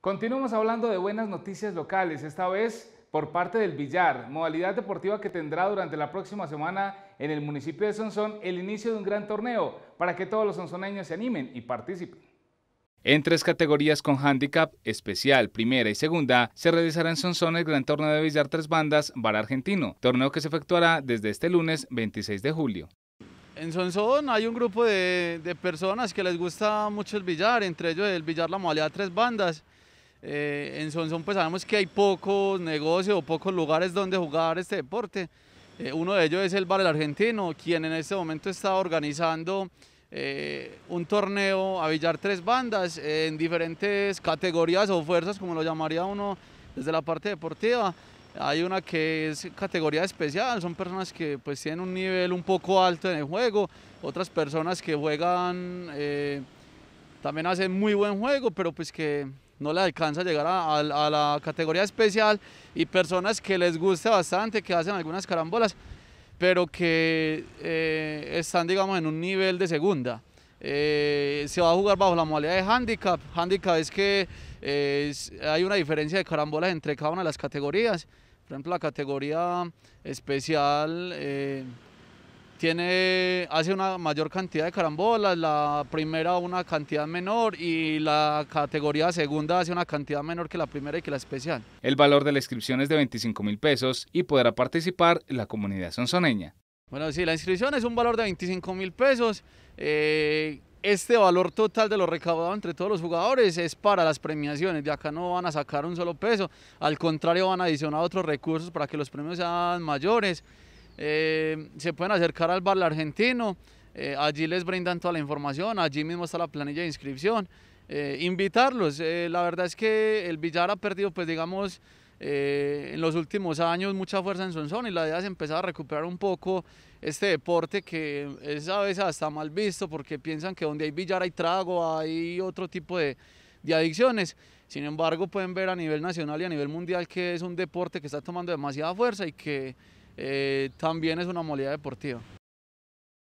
Continuamos hablando de buenas noticias locales, esta vez por parte del billar, modalidad deportiva que tendrá durante la próxima semana en el municipio de Sonsón el inicio de un gran torneo para que todos los sonsoneños se animen y participen. En tres categorías con handicap especial, primera y segunda, se realizará en Sonsón el Gran Torneo de Billar Tres Bandas Bar Argentino, torneo que se efectuará desde este lunes 26 de julio. En Sonsón hay un grupo de, personas que les gusta mucho el billar, entre ellos el billar la modalidad Tres Bandas, eh, en Sonsón pues sabemos que hay pocos negocios o pocos lugares donde jugar este deporte. Eh, uno de ellos es el Bar El Argentino, quien en este momento está organizando eh, un torneo a billar tres bandas en diferentes categorías o fuerzas, como lo llamaría uno desde la parte deportiva. Hay una que es categoría especial, son personas que pues tienen un nivel un poco alto en el juego, otras personas que juegan, también hacen muy buen juego, pero pues que no le alcanza a llegar a, la categoría especial y personas que les gusta bastante, que hacen algunas carambolas, pero que eh, están, digamos, en un nivel de segunda. Eh, se va a jugar bajo la modalidad de handicap. Handicap es que eh, hay una diferencia de carambolas entre cada una de las categorías. Por ejemplo, la categoría especial tiene, hace una mayor cantidad de carambolas, la primera una cantidad menor y la categoría segunda hace una cantidad menor que la primera y que la especial. El valor de la inscripción es de 25 mil pesos y podrá participar la comunidad sonsoneña. Bueno, sí, la inscripción es un valor de 25 mil pesos. Eh, este valor total de lo recaudado entre todos los jugadores es para las premiaciones, de acá no van a sacar un solo peso, al contrario van a adicionar otros recursos para que los premios sean mayores. Eh, se pueden acercar al bar argentino, eh, allí les brindan toda la información, allí mismo está la planilla de inscripción. Eh, invitarlos, la verdad es que el billar ha perdido, pues digamos, en los últimos años mucha fuerza en Sonzón y la idea es empezar a recuperar un poco este deporte que es a veces hasta mal visto porque piensan que donde hay billar hay trago, hay otro tipo de, de adicciones. Sin embargo, pueden ver a nivel nacional y a nivel mundial que es un deporte que está tomando demasiada fuerza y que eh, también es una modalidad deportiva.